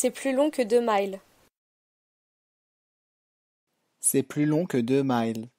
C'est plus long que deux miles. C'est plus long que deux miles.